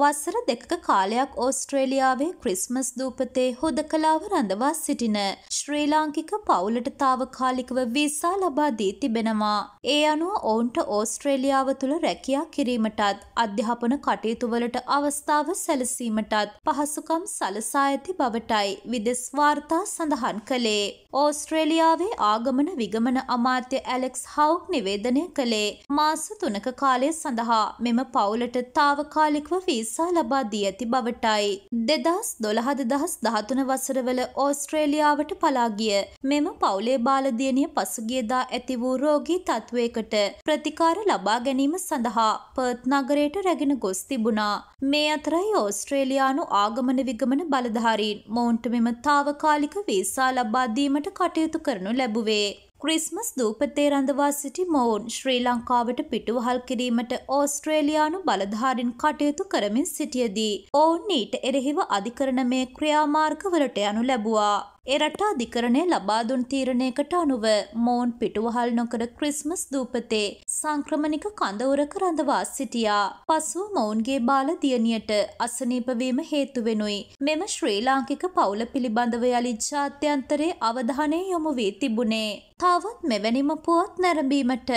වසර දෙකක කාලයක් ඕස්ට්‍රේලියාවේ ක්‍රිස්මස් දූපතේ හොදකලාව රඳවා සිටින ශ්‍රී ලාංකික පවුලට తాවකාලිකව වීසා ලබා දී තිබෙනවා. ඒ අනුව ඔවුන්ට ඕස්ට්‍රේලියාව තුළ රැකියා කිරීමටත් අධ්‍යාපන කටයුතුවලට අවස්ථාව සැලසීමටත් පහසුකම් සලසා ඇති බවටයි විදෙස් වාර්තා සඳහන් කළේ. ඕස්ට්‍රේලියාවේ ආගමන විගමන අමාත්‍ය ඇලෙක්ස් හවුක් නිවේදනය කළේ මාස තුනක කාලය සඳහා මෙම පවුලට తాවකාලිකව වී වීසා ලබා දී ඇති බවටයි. දෙදස් දොළහද දහස් දහතුන වසරවල ඕස්ට්‍රේලියාවට පලාගිය මෙම පවුලේ බාලදියනිය පසුගියදා ඇති වූ රෝගී තත්ත්වයකට ප්‍රතිකාර ලබා ගැනීම සඳහා පර්ත් නගරයට රැගෙන ගොස් තිබුණා. මේ අතරයි ඕස්ට්‍රේලයානු ආගමන විගමන බලධාරීන් මොවුන්ට මෙම තාවකාලික වීසා ලබාදීමට කටයුතු කරනු ලැබුවේ. ක්‍රිස්මස් දූපතේ රඳවා සිටි මොවුන් ශ්‍රී ලංකාවට පිටුවහල් කිරීමට ඕස්ට්‍රේලයානු බලධාරින් කටයුතු කරමින් සිටියදී ඔවුන් ඊට එරෙහිව අධිකරණමය ක්‍රියාමාර්ගවලට යනු ලැබුවා. එරට අධිකරණය ලබා දුන් තීරණයකට අනුව මෝන් පිටුවහල් නොකර ක්‍රිස්මස් දූපතේ සංක්‍රමණික කඳවුරක රඳවා සිටියා. පසුව මොවුන්ගේ බාල දියණියට අසනීපවීම හේතු වෙනුයි මෙම ශ්‍රී ලාංකික පවුල පිළිබඳව යලි ජාත්‍යන්තරේ අවධානය යොමු වී තිබුණේ. තවත් මෙවැනිම පුවත් නැරඹීමට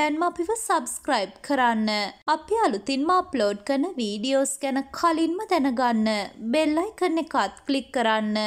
දැන්ම අපිව සබස්ක්‍රයිබ් කරන්න. අපි අලුතින්ම අප්ලෝඩ් කරන වීඩියෝස් ගැන කලින්ම දැනගන්න බෙල්ලයිකන එකත් කලික් කරන්න.